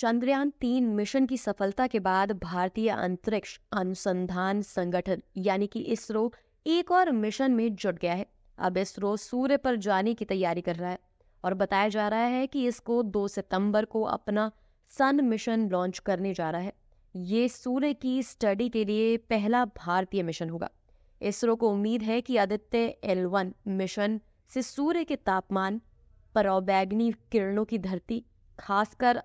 चंद्रयान तीन मिशन की सफलता के बाद भारतीय अंतरिक्ष अनुसंधान संगठन यानी कि इसरो एक और मिशन में जुट गया है अब इसरो सूर्य पर जाने की तैयारी कर रहा है और बताया जा रहा है कि इसको 2 सितंबर को अपना सन मिशन लॉन्च करने जा रहा है ये सूर्य की स्टडी के लिए पहला भारतीय मिशन होगा इसरो को उम्मीद है कि आदित्य एल वन मिशन से सूर्य के तापमान परोबैगनी किरणों की धरती खासकर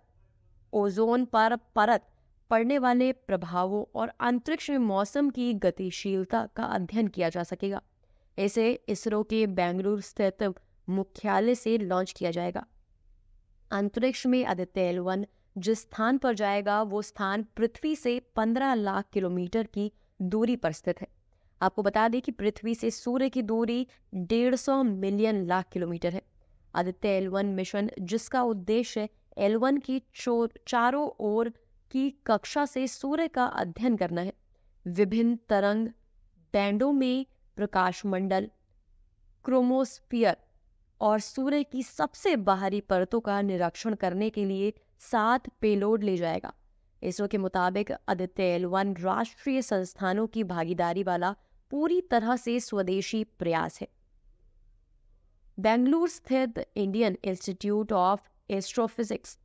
ओजोन पर परत पड़ने वाले प्रभावों और अंतरिक्ष में मौसम की गतिशीलता का अध्ययन किया जा सकेगा इसे इसरो के बेंगलुरु स्थित मुख्यालय से लॉन्च किया जाएगा अंतरिक्ष में आदित्य एलवन जिस स्थान पर जाएगा वो स्थान पृथ्वी से 15 लाख किलोमीटर की दूरी पर स्थित है आपको बता दें कि पृथ्वी से सूर्य की दूरी 150 मिलियन लाख किलोमीटर है आदित्य एलवन मिशन जिसका उद्देश्य एल की चारों ओर की कक्षा से सूर्य का अध्ययन करना है विभिन्न तरंग बैंडों में प्रकाश मंडल क्रोमोस्फियर और सूर्य की सबसे बाहरी परतों का निरीक्षण करने के लिए सात पेलोड ले जाएगा इसरो के मुताबिक आदित्य एल वन राष्ट्रीय संस्थानों की भागीदारी वाला पूरी तरह से स्वदेशी प्रयास है बेंगलुरु स्थित इंडियन इंस्टीट्यूट ऑफ एस्ट्रोफिजिक्स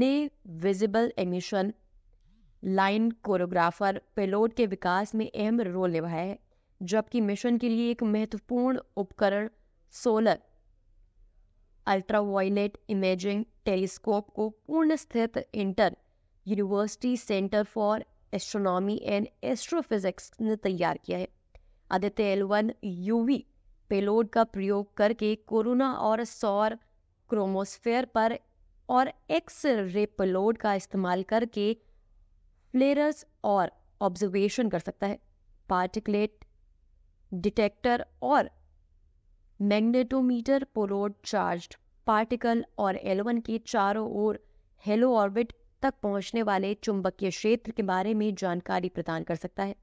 ने visible emission line coronagraph payload के विकास में अहम रोल निभाया है जबकि मिशन के लिए एक महत्वपूर्ण उपकरण सोलर अल्ट्रावायलेट इमेजिंग टेलीस्कोप को पूर्ण स्थित Inter University Centre for Astronomy and Astrophysics ने तैयार किया है Aditya L one UV payload का प्रयोग करके कोरोना और सौर क्रोमोस्फेयर पर और एक्स रे पलोड का इस्तेमाल करके फ्लेरस और ऑब्जर्वेशन कर सकता है पार्टिकलेट डिटेक्टर और मैग्नेटोमीटर पोलोड चार्ज पार्टिकल और एलोवन के चारों ओर हेलो ऑर्बिट तक पहुंचने वाले चुंबकीय क्षेत्र के बारे में जानकारी प्रदान कर सकता है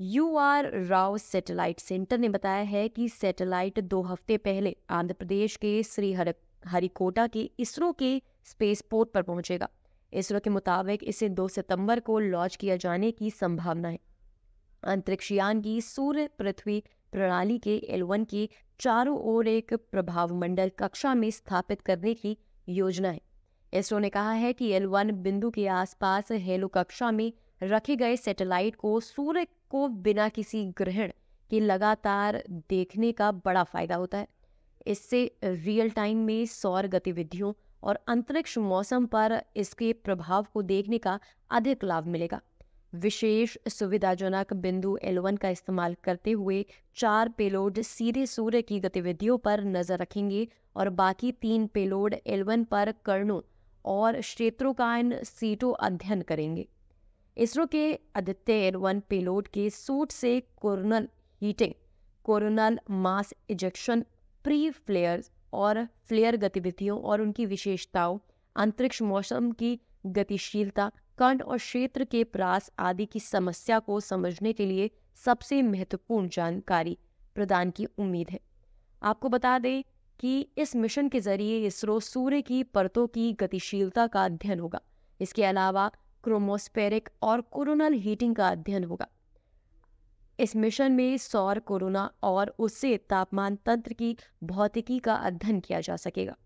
U R Rao satellite centre ने बताया है कि सैटेलाइट दो हफ्ते पहले आंध्र प्रदेश के श्री हर हरिकोटा के इसरो के स्पेस पोर्ट पर पहुंचेगा इसरो के मुताबिक इसे 2 सितंबर को लॉन्च किया जाने की संभावना है अंतरिक्षयान की सूर्य पृथ्वी प्रणाली के एल वन के चारों ओर एक प्रभाव मंडल कक्षा में स्थापित करने की योजना है इसरो ने कहा है कि वन बिंदु के आसपास हेलो कक्षा में रखे गए सैटेलाइट को सूर्य को बिना किसी ग्रहण के लगातार देखने का बड़ा फायदा होता है इससे रियल टाइम में सौर गतिविधियों और अंतरिक्ष मौसम पर इसके प्रभाव को देखने का अधिक लाभ मिलेगा विशेष सुविधाजनक बिंदु एलवन का इस्तेमाल करते हुए चार पेलोड सीधे सूर्य की गतिविधियों पर नजर रखेंगे और बाकी तीन पेलोड एलवन पर कर्णों और क्षेत्रों का इन सीटों अध्ययन करेंगे इसरो के आदित्य वन पेलोड के सूट से coronal heating coronal mass ejection pre flare और फ्लेयर गतिविधियों और उनकी विशेषताओं अंतरिक्ष मौसम की गतिशीलता कण और क्षेत्र के प्रास आदि की समस्या को समझने के लिए सबसे महत्वपूर्ण जानकारी प्रदान की उम्मीद है आपको बता दें कि इस मिशन के जरिए इसरो सूर्य की परतों की गतिशीलता का अध्ययन होगा इसके अलावा क्रोमोस्पेरिक और कोरोनल हीटिंग का अध्ययन होगा इस मिशन में सौर कोरोना और उससे तापमान तंत्र की भौतिकी का अध्ययन किया जा सकेगा